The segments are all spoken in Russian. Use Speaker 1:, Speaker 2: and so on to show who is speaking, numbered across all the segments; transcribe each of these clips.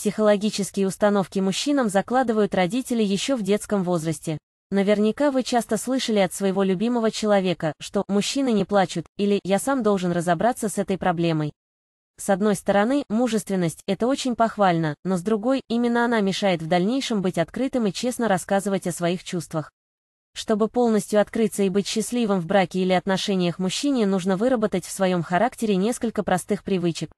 Speaker 1: Психологические установки мужчинам закладывают родители еще в детском возрасте. Наверняка вы часто слышали от своего любимого человека, что «мужчины не плачут» или «я сам должен разобраться с этой проблемой». С одной стороны, мужественность – это очень похвально, но с другой, именно она мешает в дальнейшем быть открытым и честно рассказывать о своих чувствах. Чтобы полностью открыться и быть счастливым в браке или отношениях мужчине, нужно выработать в своем характере несколько простых привычек.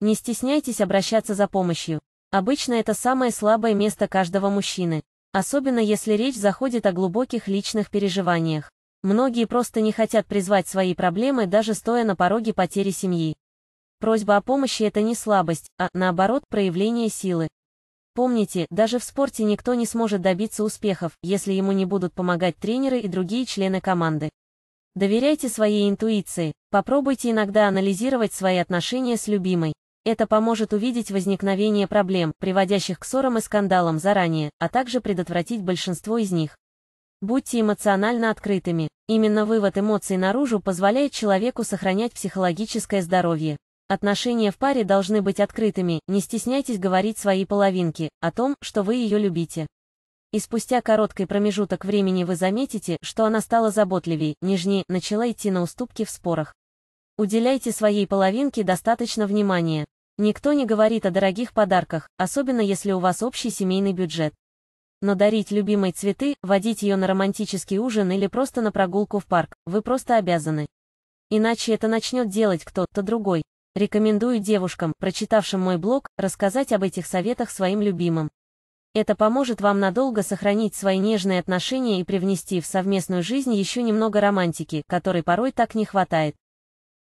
Speaker 1: Не стесняйтесь обращаться за помощью. Обычно это самое слабое место каждого мужчины, особенно если речь заходит о глубоких личных переживаниях. Многие просто не хотят призвать свои проблемы, даже стоя на пороге потери семьи. Просьба о помощи – это не слабость, а, наоборот, проявление силы. Помните, даже в спорте никто не сможет добиться успехов, если ему не будут помогать тренеры и другие члены команды. Доверяйте своей интуиции, попробуйте иногда анализировать свои отношения с любимой, это поможет увидеть возникновение проблем, приводящих к ссорам и скандалам заранее, а также предотвратить большинство из них. Будьте эмоционально открытыми. Именно вывод эмоций наружу позволяет человеку сохранять психологическое здоровье. Отношения в паре должны быть открытыми, не стесняйтесь говорить своей половинке о том, что вы ее любите. И спустя короткий промежуток времени вы заметите, что она стала заботливее, нежнее, начала идти на уступки в спорах. Уделяйте своей половинке достаточно внимания. Никто не говорит о дорогих подарках, особенно если у вас общий семейный бюджет. Но дарить любимой цветы, водить ее на романтический ужин или просто на прогулку в парк, вы просто обязаны. Иначе это начнет делать кто-то другой. Рекомендую девушкам, прочитавшим мой блог, рассказать об этих советах своим любимым. Это поможет вам надолго сохранить свои нежные отношения и привнести в совместную жизнь еще немного романтики, которой порой так не хватает.